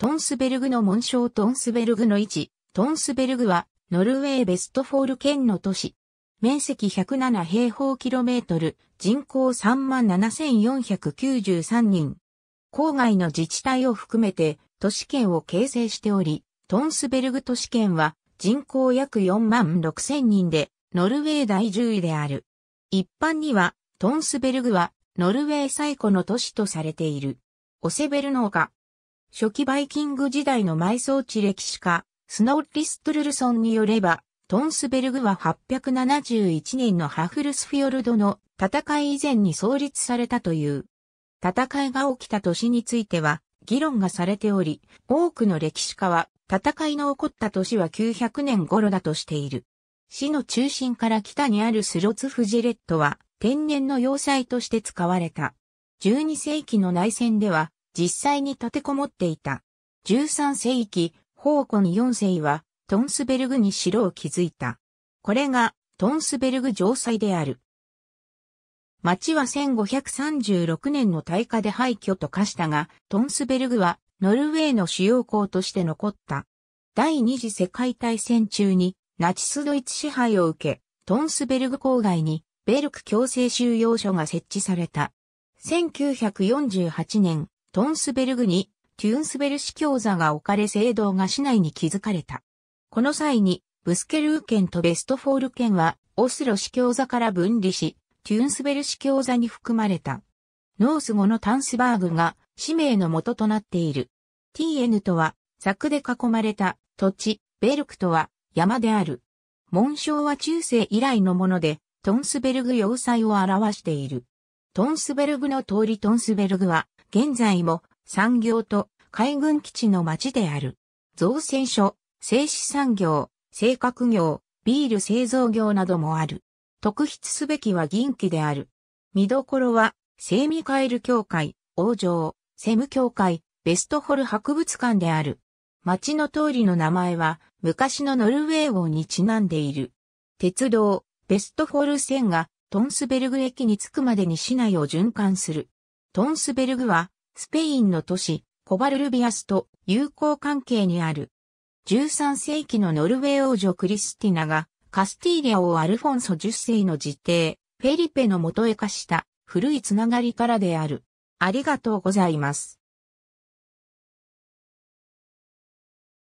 トンスベルグの紋章トンスベルグの位置、トンスベルグは、ノルウェーベストフォール県の都市。面積107平方キロメートル、人口37,493人。郊外の自治体を含めて、都市圏を形成しており、トンスベルグ都市圏は、人口約4万6,000人で、ノルウェー第10位である。一般には、トンスベルグは、ノルウェー最古の都市とされている。オセベル農家、初期バイキング時代の埋葬地歴史家、スノーリストルルソンによれば、トンスベルグは871年のハフルスフィヨルドの戦い以前に創立されたという。戦いが起きた年については議論がされており、多くの歴史家は戦いの起こった年は900年頃だとしている。市の中心から北にあるスロツフジレットは天然の要塞として使われた。12世紀の内戦では実際に立てこもっていた。13世紀、宝庫に4世は、トンスベルグに城を築いた。これが、トンスベルグ城塞である。町は1536年の大火で廃墟と化したが、トンスベルグはノルウェーの主要港として残った。第二次世界大戦中にナチスドイツ支配を受け、トンスベルグ郊外にベルク強制収容所が設置された。1948年、トンスベルグに、テュンスベル市教座が置かれ聖堂が市内に築かれた。この際に、ブスケルー県とベストフォール県は、オスロ市教座から分離し、テュンスベル市教座に含まれた。ノース語のタンスバーグが、使名の元となっている。tn とは、柵で囲まれた土地、ベルクとは山である。紋章は中世以来のもので、トンスベルグ要塞を表している。トンスベルグの通りトンスベルグは、現在も産業と海軍基地の町である。造船所、製紙産業、製革業、ビール製造業などもある。特筆すべきは銀器である。見どころは、セミカエル協会、王城、セム協会、ベストホル博物館である。町の通りの名前は、昔のノルウェー王にちなんでいる。鉄道、ベストホル線が、トンスベルグ駅に着くまでに市内を循環する。トンスベルグは、スペインの都市、コバルルビアスと友好関係にある。13世紀のノルウェー王女クリスティナが、カスティーリア王アルフォンソ10世の辞邸、フェリペの元へ化した古いつながりからである。ありがとうございます。